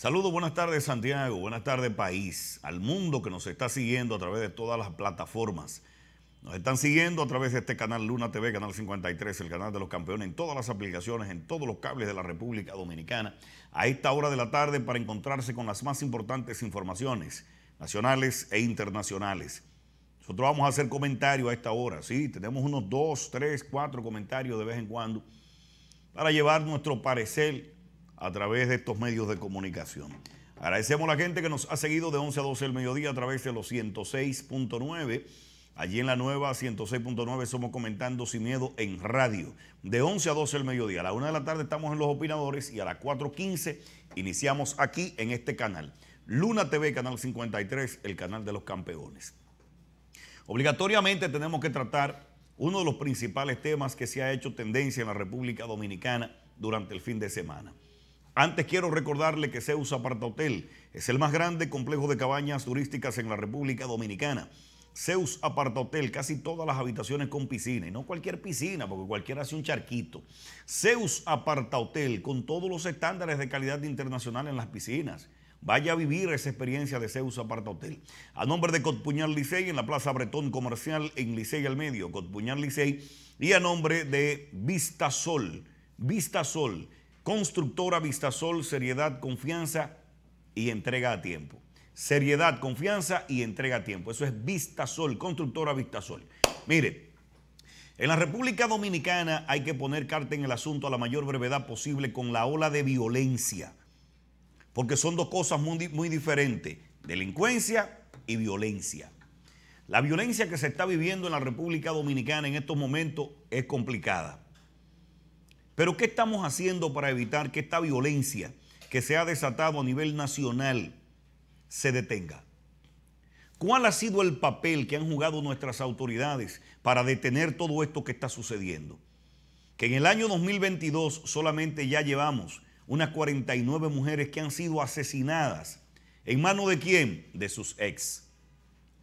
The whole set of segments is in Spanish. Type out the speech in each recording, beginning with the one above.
Saludos, buenas tardes Santiago, buenas tardes país, al mundo que nos está siguiendo a través de todas las plataformas. Nos están siguiendo a través de este canal Luna TV, canal 53, el canal de los campeones, en todas las aplicaciones, en todos los cables de la República Dominicana, a esta hora de la tarde para encontrarse con las más importantes informaciones nacionales e internacionales. Nosotros vamos a hacer comentarios a esta hora, ¿sí? Tenemos unos dos, tres, cuatro comentarios de vez en cuando para llevar nuestro parecer a través de estos medios de comunicación. Agradecemos a la gente que nos ha seguido de 11 a 12 el mediodía a través de los 106.9. Allí en la nueva 106.9 somos comentando sin miedo en radio. De 11 a 12 el mediodía. A la 1 de la tarde estamos en los opinadores y a las 4.15 iniciamos aquí en este canal. Luna TV, canal 53, el canal de los campeones. Obligatoriamente tenemos que tratar uno de los principales temas que se ha hecho tendencia en la República Dominicana durante el fin de semana antes quiero recordarle que Zeus Aparta Hotel es el más grande complejo de cabañas turísticas en la República Dominicana. Zeus Aparta Hotel, casi todas las habitaciones con piscina, y no cualquier piscina, porque cualquiera hace un charquito. Zeus Aparta Hotel, con todos los estándares de calidad internacional en las piscinas. Vaya a vivir esa experiencia de Zeus Aparta Hotel. A nombre de Cotpuñal Licey, en la Plaza Bretón Comercial, en Licey al Medio, Cotpuñal Licey, y a nombre de Vista Sol, Vista Sol Constructora Vistasol, seriedad, confianza y entrega a tiempo. Seriedad, confianza y entrega a tiempo. Eso es Vistasol, constructora Vistasol. Mire, en la República Dominicana hay que poner carta en el asunto a la mayor brevedad posible con la ola de violencia, porque son dos cosas muy, muy diferentes, delincuencia y violencia. La violencia que se está viviendo en la República Dominicana en estos momentos es complicada. Pero ¿qué estamos haciendo para evitar que esta violencia que se ha desatado a nivel nacional se detenga? ¿Cuál ha sido el papel que han jugado nuestras autoridades para detener todo esto que está sucediendo? Que en el año 2022 solamente ya llevamos unas 49 mujeres que han sido asesinadas. ¿En mano de quién? De sus ex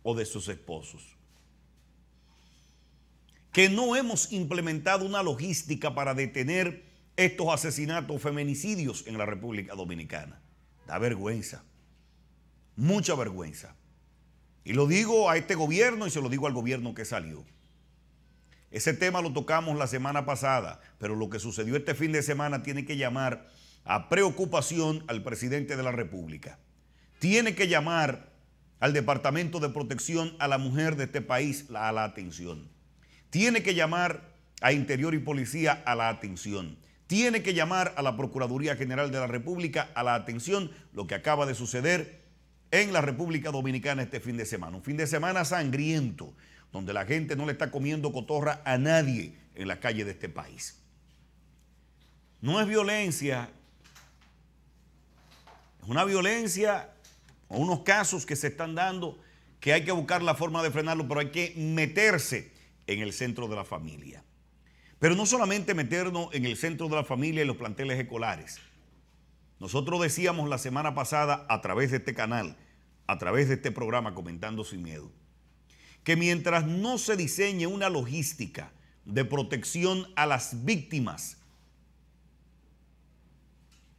o de sus esposos que no hemos implementado una logística para detener estos asesinatos, feminicidios en la República Dominicana. Da vergüenza, mucha vergüenza. Y lo digo a este gobierno y se lo digo al gobierno que salió. Ese tema lo tocamos la semana pasada, pero lo que sucedió este fin de semana tiene que llamar a preocupación al presidente de la República. Tiene que llamar al Departamento de Protección a la Mujer de este país a la atención. Tiene que llamar a Interior y Policía a la atención. Tiene que llamar a la Procuraduría General de la República a la atención lo que acaba de suceder en la República Dominicana este fin de semana. Un fin de semana sangriento, donde la gente no le está comiendo cotorra a nadie en la calle de este país. No es violencia, es una violencia o unos casos que se están dando que hay que buscar la forma de frenarlo, pero hay que meterse en el centro de la familia. Pero no solamente meternos en el centro de la familia y los planteles escolares. Nosotros decíamos la semana pasada a través de este canal, a través de este programa Comentando sin Miedo, que mientras no se diseñe una logística de protección a las víctimas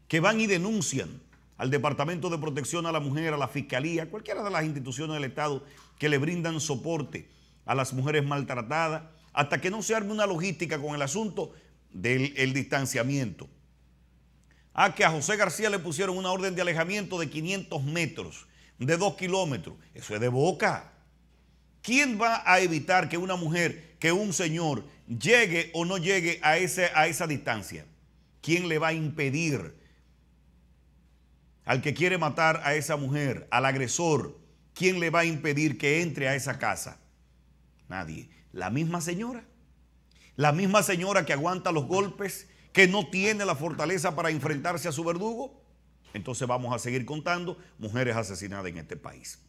que van y denuncian al Departamento de Protección a la Mujer, a la Fiscalía, cualquiera de las instituciones del Estado que le brindan soporte a las mujeres maltratadas, hasta que no se arme una logística con el asunto del distanciamiento. A que a José García le pusieron una orden de alejamiento de 500 metros, de 2 kilómetros. Eso es de boca. ¿Quién va a evitar que una mujer, que un señor llegue o no llegue a, ese, a esa distancia? ¿Quién le va a impedir al que quiere matar a esa mujer, al agresor? ¿Quién le va a impedir que entre a esa casa? Nadie. La misma señora. La misma señora que aguanta los golpes, que no tiene la fortaleza para enfrentarse a su verdugo. Entonces vamos a seguir contando mujeres asesinadas en este país.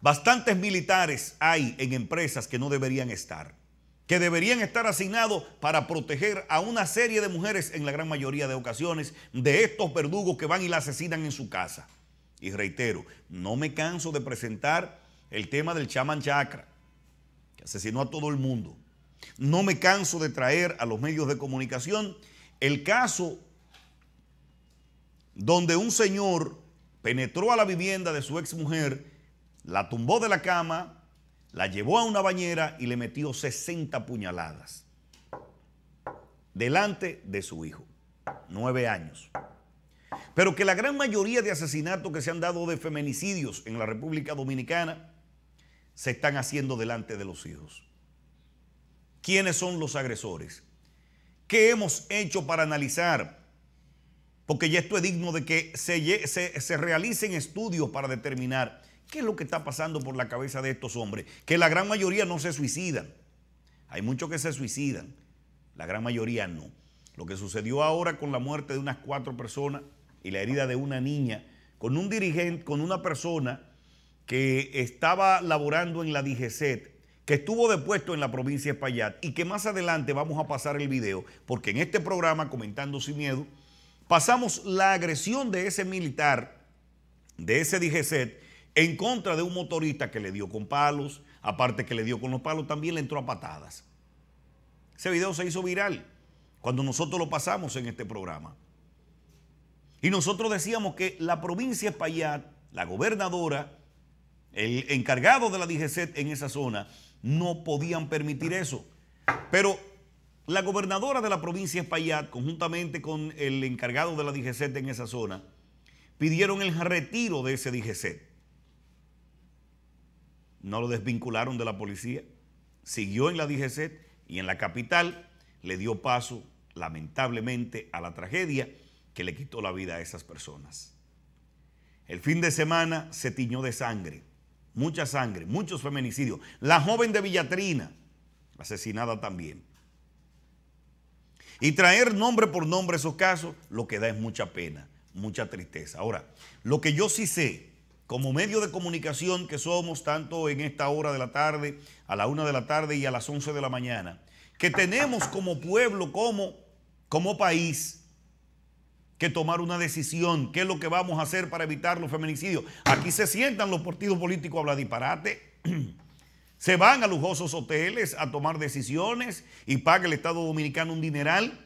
Bastantes militares hay en empresas que no deberían estar, que deberían estar asignados para proteger a una serie de mujeres en la gran mayoría de ocasiones de estos verdugos que van y la asesinan en su casa. Y reitero, no me canso de presentar el tema del Chaman Chakra, que asesinó a todo el mundo. No me canso de traer a los medios de comunicación el caso donde un señor penetró a la vivienda de su mujer, la tumbó de la cama, la llevó a una bañera y le metió 60 puñaladas delante de su hijo, nueve años. Pero que la gran mayoría de asesinatos que se han dado de feminicidios en la República Dominicana se están haciendo delante de los hijos? ¿Quiénes son los agresores? ¿Qué hemos hecho para analizar? Porque ya esto es digno de que se, se, se realicen estudios para determinar qué es lo que está pasando por la cabeza de estos hombres. Que la gran mayoría no se suicidan. Hay muchos que se suicidan. La gran mayoría no. Lo que sucedió ahora con la muerte de unas cuatro personas y la herida de una niña, con un dirigente, con una persona que estaba laborando en la DGCET, que estuvo depuesto en la provincia de Espaillat y que más adelante vamos a pasar el video, porque en este programa, Comentando Sin Miedo, pasamos la agresión de ese militar, de ese DGCET, en contra de un motorista que le dio con palos, aparte que le dio con los palos, también le entró a patadas. Ese video se hizo viral cuando nosotros lo pasamos en este programa. Y nosotros decíamos que la provincia de Espaillat, la gobernadora, el encargado de la DGCET en esa zona, no podían permitir eso. Pero la gobernadora de la provincia de Espaillat, conjuntamente con el encargado de la DGCET en esa zona, pidieron el retiro de ese DGCET. No lo desvincularon de la policía, siguió en la DGCET y en la capital le dio paso, lamentablemente, a la tragedia que le quitó la vida a esas personas. El fin de semana se tiñó de sangre mucha sangre, muchos feminicidios. La joven de Villatrina, asesinada también. Y traer nombre por nombre esos casos, lo que da es mucha pena, mucha tristeza. Ahora, lo que yo sí sé, como medio de comunicación que somos, tanto en esta hora de la tarde, a la una de la tarde y a las once de la mañana, que tenemos como pueblo, como, como país, que tomar una decisión. ¿Qué es lo que vamos a hacer para evitar los feminicidios? Aquí se sientan los partidos políticos a hablar disparate. Se van a lujosos hoteles a tomar decisiones y paga el Estado Dominicano un dineral.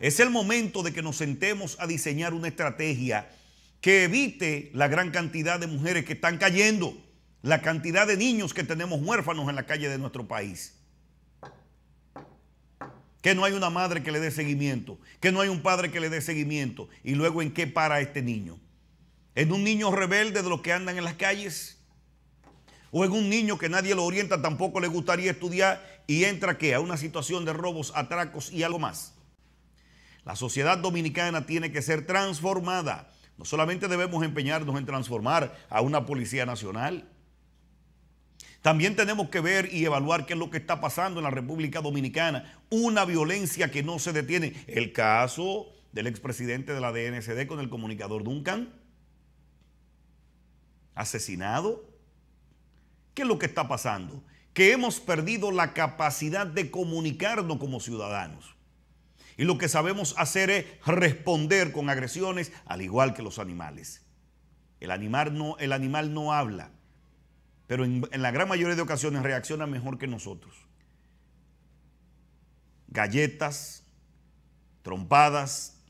Es el momento de que nos sentemos a diseñar una estrategia que evite la gran cantidad de mujeres que están cayendo, la cantidad de niños que tenemos huérfanos en la calle de nuestro país que no hay una madre que le dé seguimiento, que no hay un padre que le dé seguimiento. Y luego, ¿en qué para este niño? ¿En un niño rebelde de los que andan en las calles? ¿O en un niño que nadie lo orienta, tampoco le gustaría estudiar y entra qué? A una situación de robos, atracos y algo más. La sociedad dominicana tiene que ser transformada. No solamente debemos empeñarnos en transformar a una policía nacional, también tenemos que ver y evaluar qué es lo que está pasando en la República Dominicana. Una violencia que no se detiene. El caso del expresidente de la DNCD con el comunicador Duncan, asesinado. ¿Qué es lo que está pasando? Que hemos perdido la capacidad de comunicarnos como ciudadanos. Y lo que sabemos hacer es responder con agresiones, al igual que los animales. El animal no, el animal no habla, pero en, la gran mayoría de ocasiones reacciona mejor que nosotros. Galletas, trompadas,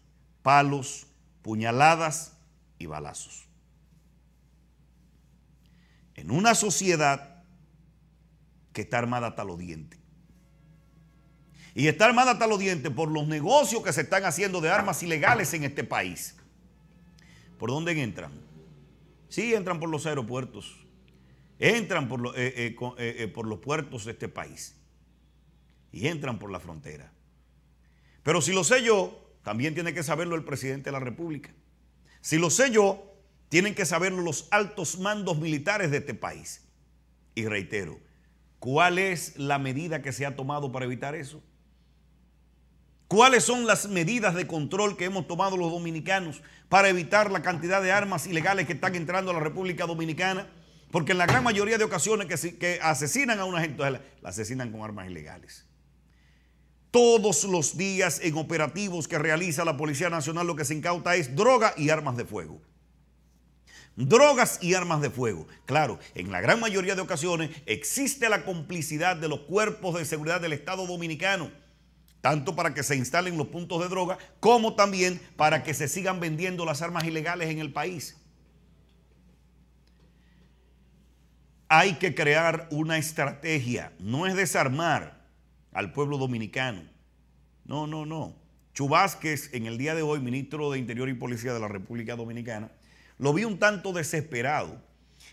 palos, puñaladas y balazos. En una sociedad que está armada hasta los dientes. Y está armada hasta los dientes por los negocios que se están haciendo de armas ilegales en este país. ¿Por dónde entran? Sí, entran por los aeropuertos entran por, eh, eh, eh, por los puertos de este país y entran por la frontera. Pero si lo sé yo, también tiene que saberlo el presidente de la República. Si lo sé yo, tienen que saberlo los altos mandos militares de este país. Y reitero, ¿cuál es la medida que se ha tomado para evitar eso? ¿Cuáles son las medidas de control que hemos tomado los dominicanos para evitar la cantidad de armas ilegales que están entrando a la República Dominicana? Porque en la gran mayoría de ocasiones que, asesinan a una gente, la, asesinan con armas ilegales. Todos los días en operativos que realiza la Policía Nacional lo que se incauta es droga y armas de fuego drogas y armas de fuego. Claro, en la gran mayoría de ocasiones existe la complicidad de los cuerpos de seguridad del Estado dominicano, tanto para que se instalen los puntos de droga como también para que se sigan vendiendo las armas ilegales en el país. hay que crear una estrategia, no es desarmar al pueblo dominicano. No, no, no. Chubásquez, en el día de hoy, ministro de Interior y Policía de la República Dominicana, lo vi un tanto desesperado.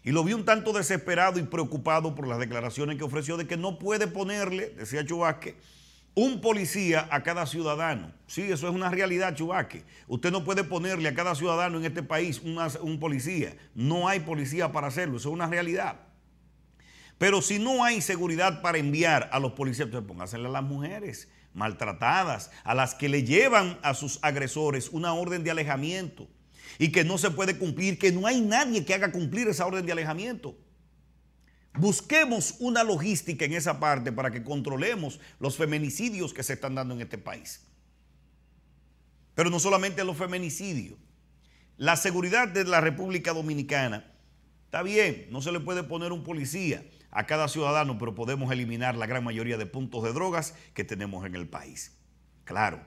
Y lo vi un tanto desesperado y preocupado por las declaraciones que ofreció de que no puede ponerle, decía Chubasque, un policía a cada ciudadano. Sí, eso es una realidad, Chubasque. Usted no puede ponerle a cada ciudadano en este país un policía. No hay policía para hacerlo, eso es una realidad. Pero si no hay seguridad para enviar a los policías, entonces póngasela a las mujeres maltratadas, a las que le llevan a sus agresores una orden de alejamiento y que no se puede cumplir, que no hay nadie que haga cumplir esa orden de alejamiento. Busquemos una logística en esa parte para que controlemos los feminicidios que se están dando en este país. Pero no solamente los feminicidios. La seguridad de la República Dominicana, está bien, no se le puede poner un policía, a cada ciudadano, pero podemos eliminar la gran mayoría de puntos de drogas que tenemos en el país. Claro,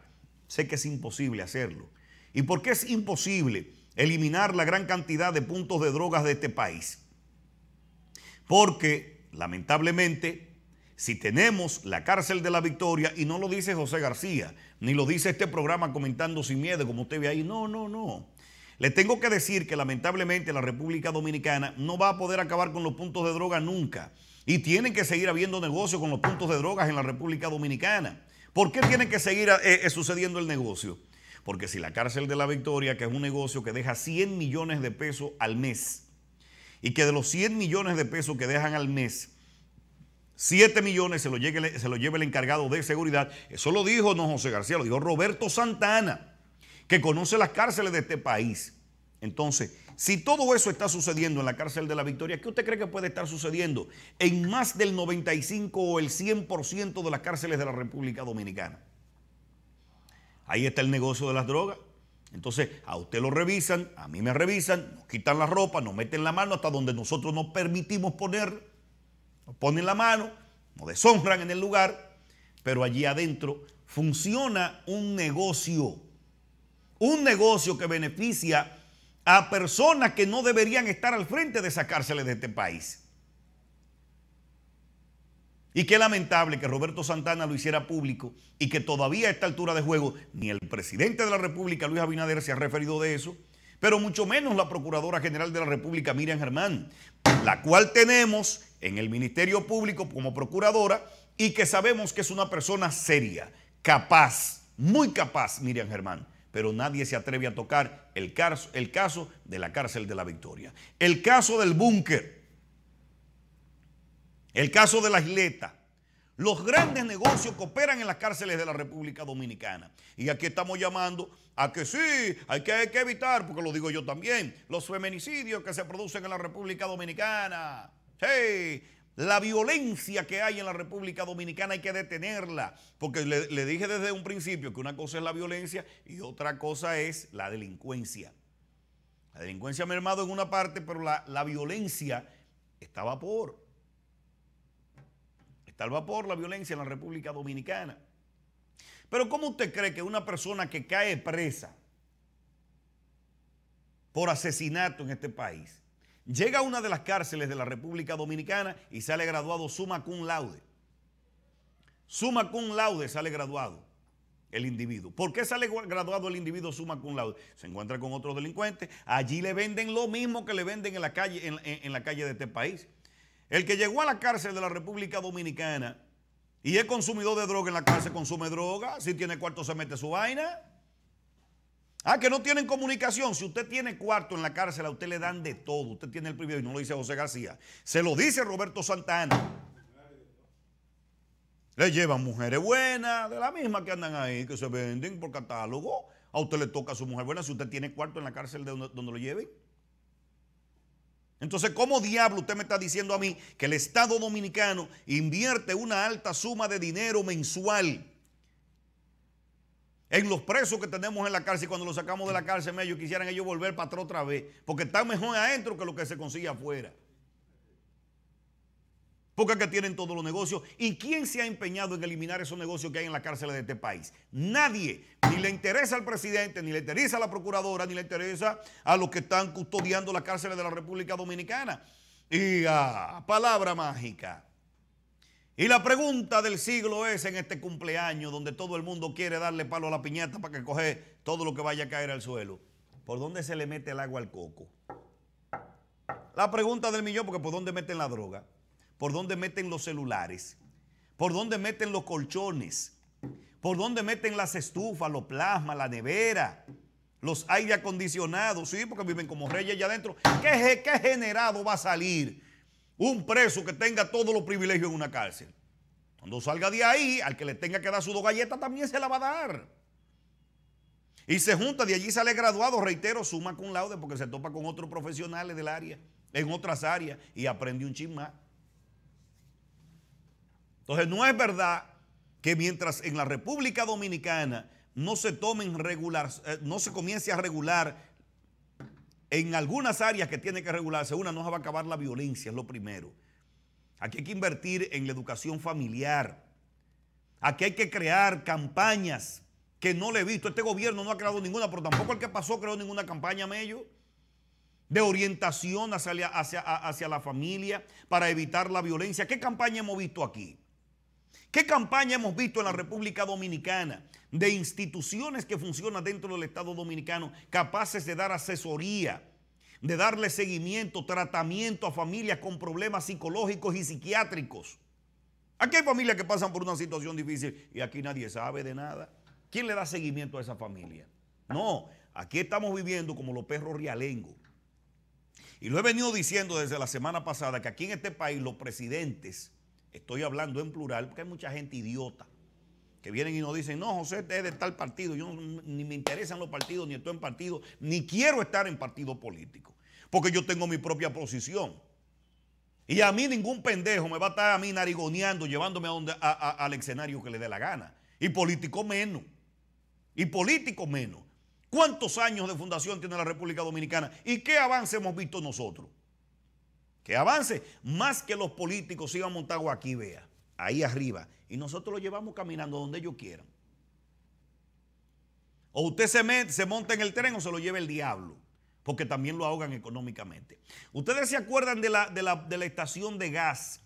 sé que es imposible hacerlo. ¿Y por qué es imposible eliminar la gran cantidad de puntos de drogas de este país? Porque, lamentablemente, si tenemos la cárcel de la victoria, y no lo dice José García, ni lo dice este programa comentando sin miedo, como usted ve ahí, no, no, no. Le tengo que decir que lamentablemente la República Dominicana no va a poder acabar con los puntos de droga nunca. Y tienen que seguir habiendo negocio con los puntos de drogas en la República Dominicana. ¿Por qué tiene que seguir eh, eh, sucediendo el negocio? Porque si la cárcel de la Victoria, que es un negocio que deja 100 millones de pesos al mes, y que de los 100 millones de pesos que dejan al mes, 7 millones se lo, llegue, se lo lleva el encargado de seguridad, eso lo dijo no José García, lo dijo Roberto Santana que conoce las cárceles de este país. Entonces, si todo eso está sucediendo en la cárcel de la Victoria, ¿qué usted cree que puede estar sucediendo en más del 95 o el 100% de las cárceles de la República Dominicana? Ahí está el negocio de las drogas. Entonces, a usted lo revisan, a mí me revisan, nos quitan la ropa, nos meten la mano hasta donde nosotros nos permitimos poner, nos ponen la mano, nos deshonran en el lugar, pero allí adentro funciona un negocio un negocio que beneficia a personas que no deberían estar al frente de sacársele de este país. Y qué lamentable que Roberto Santana lo hiciera público y que todavía a esta altura de juego ni el presidente de la República, Luis Abinader, se ha referido de eso, pero mucho menos la Procuradora General de la República, Miriam Germán, la cual tenemos en el Ministerio Público como Procuradora y que sabemos que es una persona seria, capaz, muy capaz, Miriam Germán pero nadie se atreve a tocar el caso, de la cárcel de la Victoria. El caso del búnker. El caso de la isleta. Los grandes negocios cooperan en las cárceles de la República Dominicana. Y aquí estamos llamando a que sí, hay que, hay que evitar, porque lo digo yo también, los feminicidios que se producen en la República Dominicana. Sí, la violencia que hay en la República Dominicana hay que detenerla, porque le, dije desde un principio que una cosa es la violencia y otra cosa es la delincuencia. La delincuencia ha mermado en una parte, pero la, la violencia está a vapor. Está al vapor la violencia en la República Dominicana. Pero ¿cómo usted cree que una persona que cae presa por asesinato en este país Llega a una de las cárceles de la República Dominicana y sale graduado summa cum laude. Summa cum laude sale graduado el individuo. ¿Por qué sale graduado el individuo suma cum laude? Se encuentra con otros delincuentes, allí le venden lo mismo que le venden en la calle, en, en la calle de este país. El que llegó a la cárcel de la República Dominicana y es consumidor de droga en la cárcel, consume droga, si tiene cuarto se mete su vaina. Ah, que no tienen comunicación. Si usted tiene cuarto en la cárcel, a usted le dan de todo. Usted tiene el privilegio, y no lo dice José García. Se lo dice Roberto Santana. Le llevan mujeres buenas, de la misma que andan ahí, que se venden por catálogo. A usted le toca a su mujer buena si usted tiene cuarto en la cárcel de donde, donde lo lleven. Entonces, ¿cómo diablo usted me está diciendo a mí que el Estado dominicano invierte una alta suma de dinero mensual? En los presos que tenemos en la cárcel, cuando los sacamos de la cárcel, ellos quisieran ellos volver para atrás otra vez, porque están mejor adentro que lo que se consigue afuera. Porque que tienen todos los negocios. ¿Y quién se ha empeñado en eliminar esos negocios que hay en la cárcel de este país? Nadie. Ni le interesa al presidente, ni le interesa a la procuradora, ni le interesa a los que están custodiando las cárceles de la República Dominicana. Y a palabra mágica. Y la pregunta del siglo es en este cumpleaños donde todo el mundo quiere darle palo a la piñata para que coge todo lo que vaya a caer al suelo. ¿Por dónde se le mete el agua al coco? La pregunta del millón, porque ¿por dónde meten la droga? ¿Por dónde meten los celulares? ¿Por dónde meten los colchones? ¿Por dónde meten las estufas, los plasmas, la nevera? Los aire acondicionados, sí, porque viven como reyes allá adentro. ¿Qué generado va a salir un preso que tenga todos los privilegios en una cárcel. Cuando salga de ahí, al que le tenga que dar sus dos galletas también se la va a dar. Y se junta, de allí sale graduado, reitero, suma con laude porque se topa con otros profesionales del área, en otras áreas, y aprende un chisme. más. Entonces, no es verdad que mientras en la República Dominicana no se tomen regular, eh, no se comience a regular en algunas áreas que tiene que regularse, una no se va a acabar la violencia, es lo primero. Aquí hay que invertir en la educación familiar. Aquí hay que crear campañas que no le he visto. Este gobierno no ha creado ninguna, pero tampoco el que pasó creó ninguna campaña, Mello, de orientación hacia hacia la familia para evitar la violencia. ¿Qué campaña hemos visto aquí? ¿Qué campaña hemos visto en la República Dominicana de instituciones que funcionan dentro del Estado Dominicano, capaces de dar asesoría, de darle seguimiento, tratamiento a familias con problemas psicológicos y psiquiátricos. Aquí hay familias que pasan por una situación difícil y aquí nadie sabe de nada. ¿Quién le da seguimiento a esa familia? No, aquí estamos viviendo como los perros rialengos. Y lo he venido diciendo desde la semana pasada que aquí en este país los presidentes, estoy hablando en plural porque hay mucha gente idiota, que vienen y nos dicen, no, José, es de tal partido, yo ni me interesan los partidos, ni estoy en partido, ni quiero estar en partido político, porque yo tengo mi propia posición. Y a mí ningún pendejo me va a estar a mí narigoneando, llevándome a donde, al escenario que le dé la gana. Y político menos. Y político menos. ¿Cuántos años de fundación tiene la República Dominicana? ¿Y qué avance hemos visto nosotros? ¿Qué avance? Más que los políticos sigan montados aquí, vea, ahí arriba, y nosotros lo llevamos caminando donde ellos quieran. O usted se, se monta en el tren o se lo lleva el diablo, porque también lo ahogan económicamente. Ustedes se acuerdan de la, de de la estación de gas,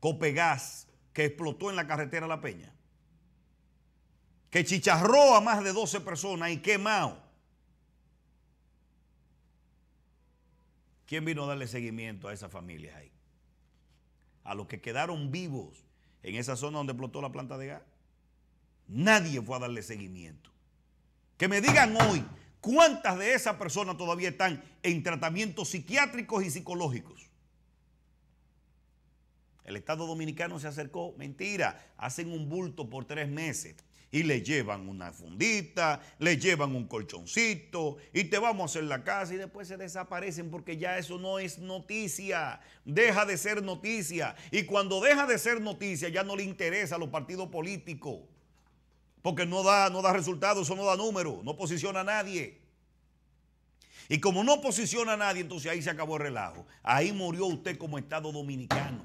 Copegas, que explotó en la carretera La Peña, que chicharró a más de 12 personas y quemado. ¿Quién vino a darle seguimiento a esas familias ahí? A los que quedaron vivos en esa zona donde explotó la planta de gas. Nadie fue a darle seguimiento. Que me digan hoy cuántas de esas personas todavía están en tratamientos psiquiátricos y psicológicos. El Estado Dominicano se acercó, mentira, hacen un bulto por tres meses y le llevan una fundita, le llevan un colchoncito y te vamos a hacer la casa y después se desaparecen porque ya eso no es noticia, deja de ser noticia y cuando deja de ser noticia ya no le interesa a los partidos políticos porque no da, no da resultados, eso no da número, no posiciona a nadie. Y como no posiciona a nadie, entonces ahí se acabó el relajo. Ahí murió usted como Estado Dominicano,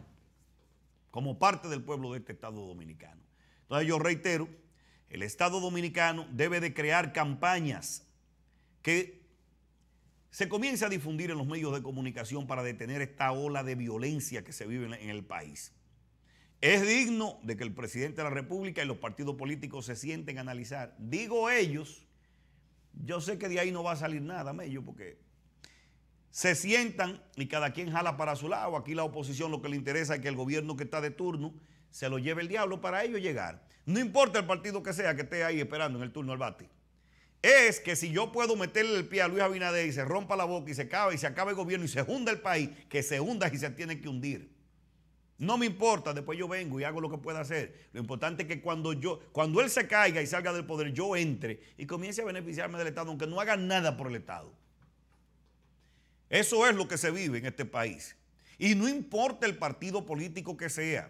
como parte del pueblo de este Estado Dominicano. Entonces yo reitero el Estado dominicano debe de crear campañas que se comience a difundir en los medios de comunicación para detener esta ola de violencia que se vive en el país. Es digno de que el presidente de la República y los partidos políticos se sienten a analizar. Digo ellos, yo sé que de ahí no va a salir nada, Mello, porque se sientan y cada quien jala para su lado. Aquí la oposición lo que le interesa es que el gobierno que está de turno se lo lleve el diablo para ellos llegar. No importa el partido que sea que esté ahí esperando en el turno al bate. Es que si yo puedo meterle el pie a Luis Abinader y se rompa la boca y se acaba y se acabe el gobierno y se hunda el país, que se hunda y se tiene que hundir. No me importa, después yo vengo y hago lo que pueda hacer. Lo importante es que cuando yo, cuando él se caiga y salga del poder, yo entre y comience a beneficiarme del Estado, aunque no haga nada por el Estado. Eso es lo que se vive en este país. Y no importa el partido político que sea,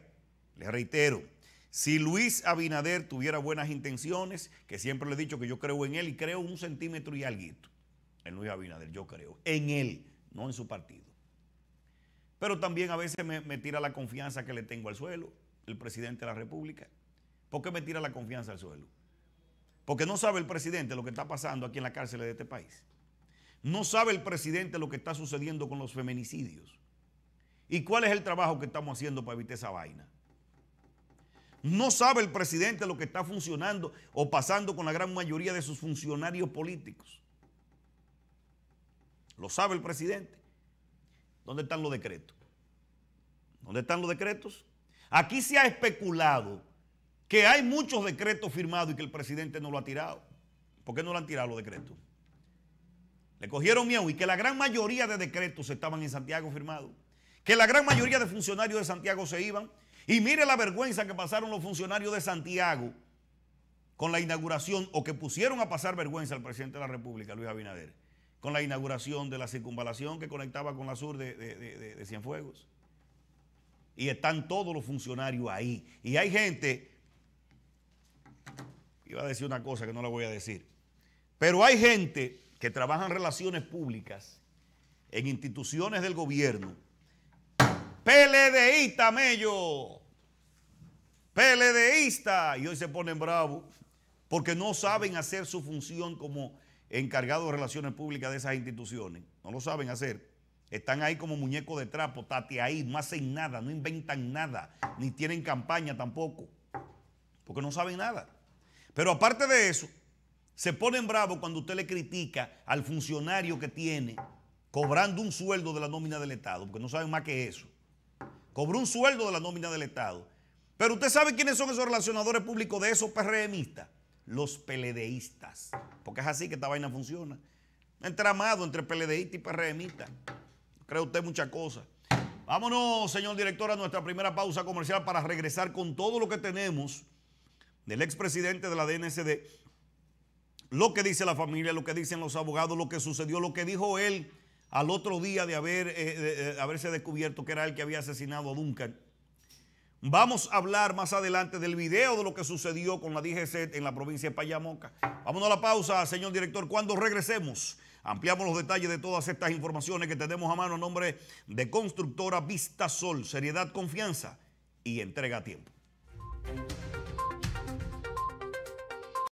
les reitero, si Luis Abinader tuviera buenas intenciones, que siempre le he dicho que yo creo en él y creo un centímetro y alguito en Luis Abinader, yo creo, en él, no en su partido. Pero también a veces me, me tira la confianza que le tengo al suelo, el presidente de la República. ¿Por qué me tira la confianza al suelo? Porque no sabe el presidente lo que está pasando aquí en la cárcel de este país. No sabe el presidente lo que está sucediendo con los feminicidios. ¿Y cuál es el trabajo que estamos haciendo para evitar esa vaina? No sabe el presidente lo que está funcionando o pasando con la gran mayoría de sus funcionarios políticos. Lo sabe el presidente. ¿Dónde están los decretos? ¿Dónde están los decretos? Aquí se ha especulado que hay muchos decretos firmados y que el presidente no lo ha tirado. ¿Por qué no lo han tirado los decretos? Le cogieron miedo y que la gran mayoría de decretos estaban en Santiago firmados, que la gran mayoría de funcionarios de Santiago se iban, y mire la vergüenza que pasaron los funcionarios de Santiago con la inauguración, o que pusieron a pasar vergüenza al presidente de la República, Luis Abinader, con la inauguración de la circunvalación que conectaba con la sur de, Cienfuegos. Y están todos los funcionarios ahí. Y hay gente, iba a decir una cosa que no la voy a decir, pero hay gente que trabaja en relaciones públicas, en instituciones del gobierno, PLDista, Mello. PLDista. Y hoy se ponen bravos porque no saben hacer su función como encargado de relaciones públicas de esas instituciones. No lo saben hacer. Están ahí como muñecos de trapo, tate ahí, no hacen nada, no inventan nada, ni tienen campaña tampoco, porque no saben nada. Pero aparte de eso, se ponen bravos cuando usted le critica al funcionario que tiene cobrando un sueldo de la nómina del Estado, porque no saben más que eso cobró un sueldo de la nómina del Estado. Pero usted sabe quiénes son esos relacionadores públicos de esos PRMistas, los PLDistas, porque es así que esta vaina funciona. Entramado entre PLDista y PRMista. Cree usted muchas cosas. Vámonos, señor director, a nuestra primera pausa comercial para regresar con todo lo que tenemos del expresidente de la DNCD, lo que dice la familia, lo que dicen los abogados, lo que sucedió, lo que dijo él al otro día eh, de, haberse descubierto que era el que había asesinado a Duncan. Vamos a hablar más adelante del video de lo que sucedió con la DGC en la provincia de Payamoca. Vámonos a la pausa, señor director. Cuando regresemos, ampliamos los detalles de todas estas informaciones que tenemos a mano en nombre de Constructora Vista Sol, Seriedad, Confianza y Entrega a Tiempo.